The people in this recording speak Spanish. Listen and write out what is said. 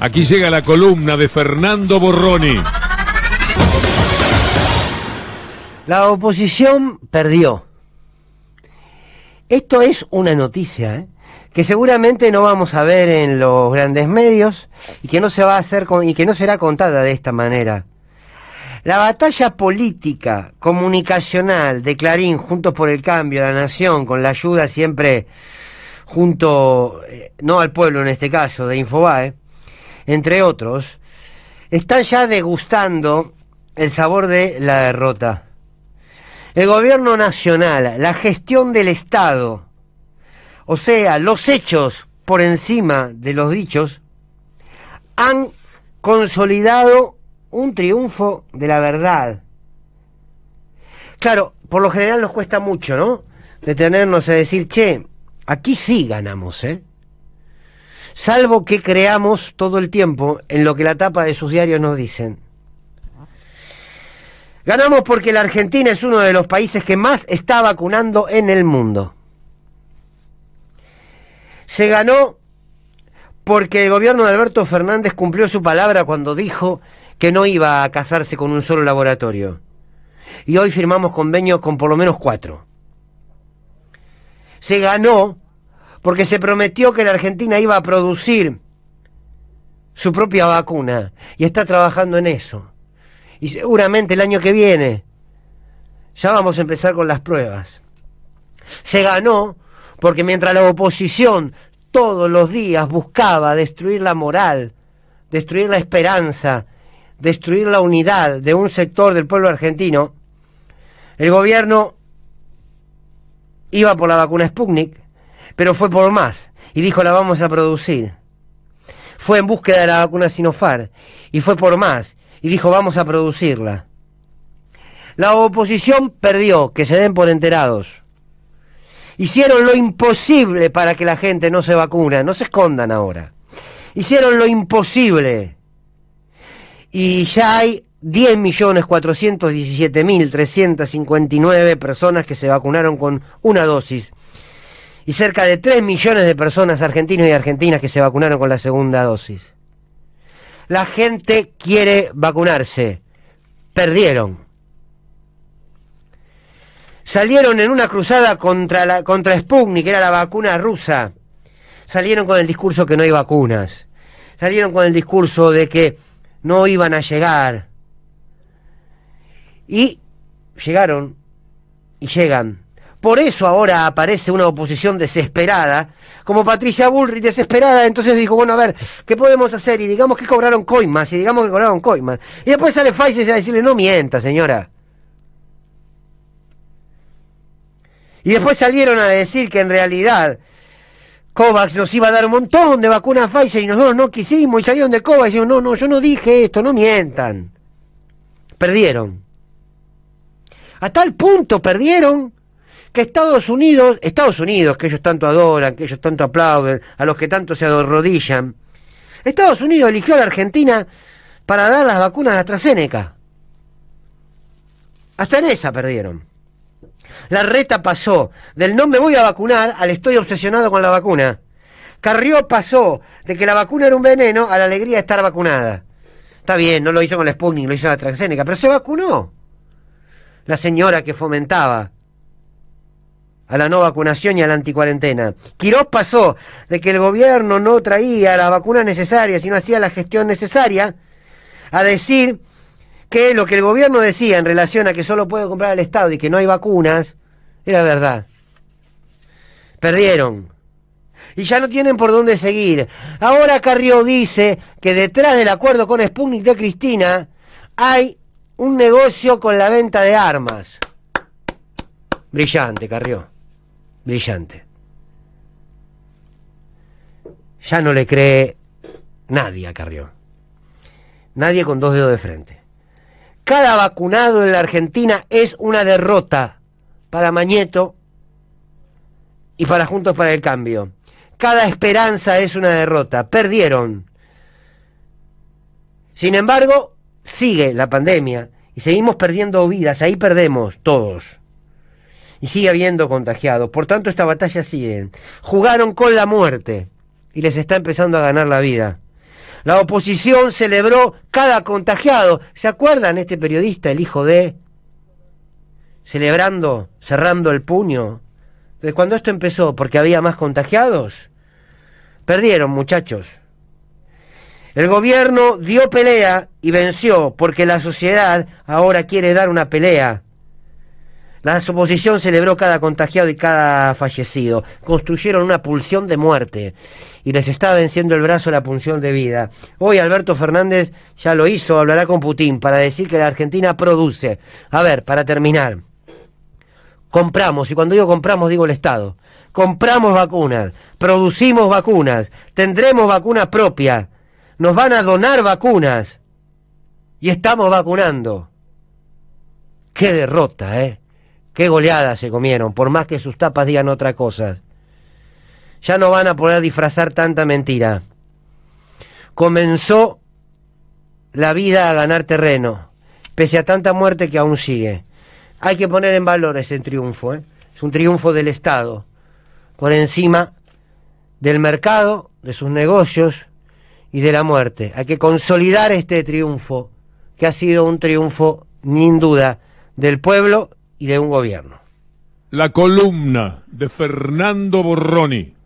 Aquí llega la columna de Fernando Borroni. La oposición perdió. Esto es una noticia ¿eh? que seguramente no vamos a ver en los grandes medios y que no se va a hacer con, y que no será contada de esta manera. La batalla política, comunicacional de Clarín, Juntos por el Cambio, La Nación, con la ayuda siempre junto, eh, no al pueblo en este caso, de Infobae, entre otros, están ya degustando el sabor de la derrota. El gobierno nacional, la gestión del Estado, o sea, los hechos por encima de los dichos, han consolidado un triunfo de la verdad. Claro, por lo general nos cuesta mucho, ¿no? Detenernos a decir, che, aquí sí ganamos, ¿eh? salvo que creamos todo el tiempo en lo que la tapa de sus diarios nos dicen. Ganamos porque la Argentina es uno de los países que más está vacunando en el mundo. Se ganó porque el gobierno de Alberto Fernández cumplió su palabra cuando dijo que no iba a casarse con un solo laboratorio. Y hoy firmamos convenios con por lo menos cuatro. Se ganó porque se prometió que la Argentina iba a producir su propia vacuna y está trabajando en eso. Y seguramente el año que viene ya vamos a empezar con las pruebas. Se ganó porque mientras la oposición todos los días buscaba destruir la moral, destruir la esperanza, destruir la unidad de un sector del pueblo argentino, el gobierno iba por la vacuna Sputnik, pero fue por más y dijo la vamos a producir. Fue en búsqueda de la vacuna Sinofar y fue por más y dijo vamos a producirla. La oposición perdió, que se den por enterados. Hicieron lo imposible para que la gente no se vacuna, no se escondan ahora. Hicieron lo imposible. Y ya hay 10.417.359 personas que se vacunaron con una dosis y cerca de 3 millones de personas argentinos y argentinas que se vacunaron con la segunda dosis. La gente quiere vacunarse. Perdieron. Salieron en una cruzada contra, la, contra Sputnik, que era la vacuna rusa. Salieron con el discurso que no hay vacunas. Salieron con el discurso de que no iban a llegar. Y llegaron y llegan por eso ahora aparece una oposición desesperada, como Patricia Bullrich desesperada, entonces dijo, bueno, a ver, ¿qué podemos hacer? Y digamos que cobraron coimas, y digamos que cobraron coimas. Y después sale y a decirle, no mienta, señora. Y después salieron a decir que en realidad COVAX nos iba a dar un montón de vacunas Pfizer y nosotros no quisimos y salieron de COVAX y dijeron, no, no, yo no dije esto, no mientan. Perdieron. A tal punto perdieron que Estados Unidos, Estados Unidos, que ellos tanto adoran, que ellos tanto aplauden, a los que tanto se arrodillan, Estados Unidos eligió a la Argentina para dar las vacunas a la AstraZeneca. Hasta en esa perdieron. La reta pasó del no me voy a vacunar al estoy obsesionado con la vacuna. Carrió pasó de que la vacuna era un veneno a la alegría de estar vacunada. Está bien, no lo hizo con la Sputnik, lo hizo la AstraZeneca, pero se vacunó. La señora que fomentaba a la no vacunación y a la anticuarentena. Quirós pasó de que el gobierno no traía la vacuna necesaria, sino hacía la gestión necesaria a decir que lo que el gobierno decía en relación a que solo puede comprar el Estado y que no hay vacunas era verdad. Perdieron. Y ya no tienen por dónde seguir. Ahora Carrió dice que detrás del acuerdo con Sputnik de Cristina hay un negocio con la venta de armas. Brillante, Carrió brillante. Ya no le cree nadie a Carrió Nadie con dos dedos de frente. Cada vacunado en la Argentina es una derrota para Mañeto y para Juntos para el Cambio. Cada esperanza es una derrota. Perdieron. Sin embargo, sigue la pandemia y seguimos perdiendo vidas. Ahí perdemos todos y sigue habiendo contagiados. Por tanto, esta batalla sigue. Jugaron con la muerte y les está empezando a ganar la vida. La oposición celebró cada contagiado. ¿Se acuerdan este periodista, el hijo de? Celebrando, cerrando el puño. ¿De cuando esto empezó, porque había más contagiados, perdieron, muchachos. El gobierno dio pelea y venció, porque la sociedad ahora quiere dar una pelea la suposición celebró cada contagiado y cada fallecido. Construyeron una pulsión de muerte y les está venciendo el brazo la punción de vida. Hoy Alberto Fernández ya lo hizo, hablará con Putin para decir que la Argentina produce. A ver, para terminar. Compramos, y cuando digo compramos digo el Estado. Compramos vacunas, producimos vacunas, tendremos vacunas propias, nos van a donar vacunas y estamos vacunando. Qué derrota, ¿eh? Qué goleadas se comieron, por más que sus tapas digan otra cosa. Ya no van a poder disfrazar tanta mentira. Comenzó la vida a ganar terreno, pese a tanta muerte que aún sigue. Hay que poner en valor ese triunfo, ¿eh? es un triunfo del Estado, por encima del mercado, de sus negocios y de la muerte. Hay que consolidar este triunfo, que ha sido un triunfo, sin duda, del pueblo y de un gobierno. La columna de Fernando Borroni.